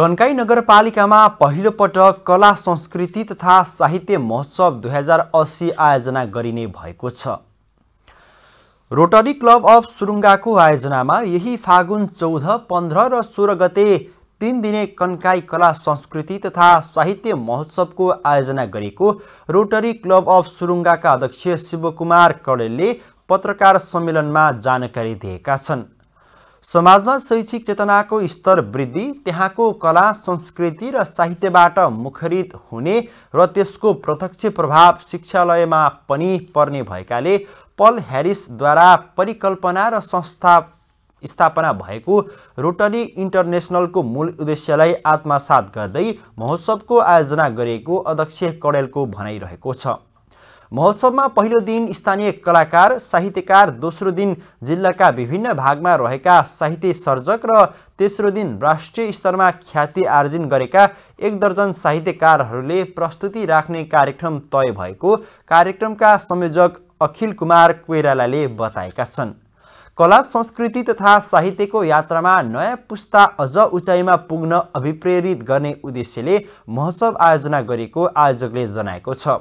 कन्काई नगरपालिकामा पहिलोपटक कला संस्कृति तथा साहित्य महोत्सव दुई हजार अस्सी आयोजना गरिने भएको छ रोटरी क्लब अफ सुरुङ्गाको आयोजनामा यही फागुन चौध पन्ध्र र सोह्र गते तिन दिने कन्काई कला संस्कृति तथा साहित्य महोत्सवको आयोजना गरेको रोटरी क्लब अफ सुरुङ्गाका अध्यक्ष शिवकुमार कडेलले पत्रकार सम्मेलनमा जानकारी दिएका छन् समाजमा शैक्षिक चेतनाको स्तर वृद्धि त्यहाँको कला संस्कृति र साहित्यबाट मुखरित हुने र त्यसको प्रत्यक्ष प्रभाव शिक्षालयमा पनि पर्ने भएकाले पल ह्यारिसद्वारा परिकल्पना र संस्था स्थापना भएको रोटरी इन्टरनेसनलको मूल उद्देश्यलाई आत्मसात गर्दै महोत्सवको आयोजना गरिएको अध्यक्ष कडेलको भनाइरहेको छ महोत्सवमा पहिलो दिन स्थानीय कलाकार साहित्यकार दोस्रो दिन जिल्लाका विभिन्न भागमा रहेका साहित्य सर्जक र तेस्रो दिन राष्ट्रिय स्तरमा ख्याति आर्जन गरेका एक दर्जन साहित्यकारहरूले प्रस्तुति राख्ने कार्यक्रम तय भएको कार्यक्रमका संयोजक अखिल कुमार कोइरालाले बताएका छन् कला संस्कृति तथा साहित्यको यात्रामा नयाँ पुस्ता अझ उचाइमा पुग्न अभिप्रेरित गर्ने उद्देश्यले महोत्सव आयोजना गरेको आयोजकले जनाएको छ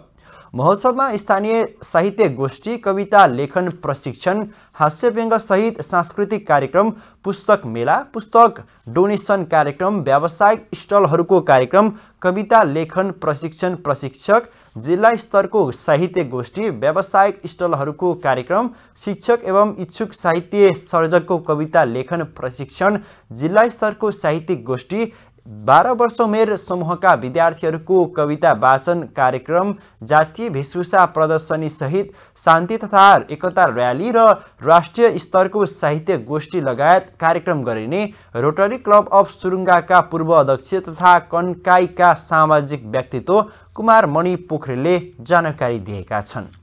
महोत्सवमा स्थानीय साहित्य गोष्ठी कविता लेखन प्रशिक्षण हास्य सहित सांस्कृतिक कार्यक्रम पुस्तक मेला पुस्तक डोनेसन कार्यक्रम व्यावसायिक स्टलहरूको कार्यक्रम कविता लेखन प्रशिक्षण प्रशिक्षक जिल्ला स्तरको साहित्य गोष्ठी व्यावसायिक स्टलहरूको कार्यक्रम शिक्षक एवं इच्छुक साहित्य सर्जकको कविता लेखन प्रशिक्षण जिल्ला स्तरको साहित्यिक गोष्ठी बाह्र वर्ष उमेर समूहका विद्यार्थीहरूको कविता वाचन कार्यक्रम जातीय भेषभूषा सहित शान्ति तथा एकता र्याली र राष्ट्रिय स्तरको साहित्य गोष्ठी लगायत कार्यक्रम गरिने रोटरी क्लब अफ सुरुङ्गाका पूर्व अध्यक्ष तथा कन्काईका सामाजिक व्यक्तित्व कुमार मणि पोखरेलले जानकारी दिएका छन्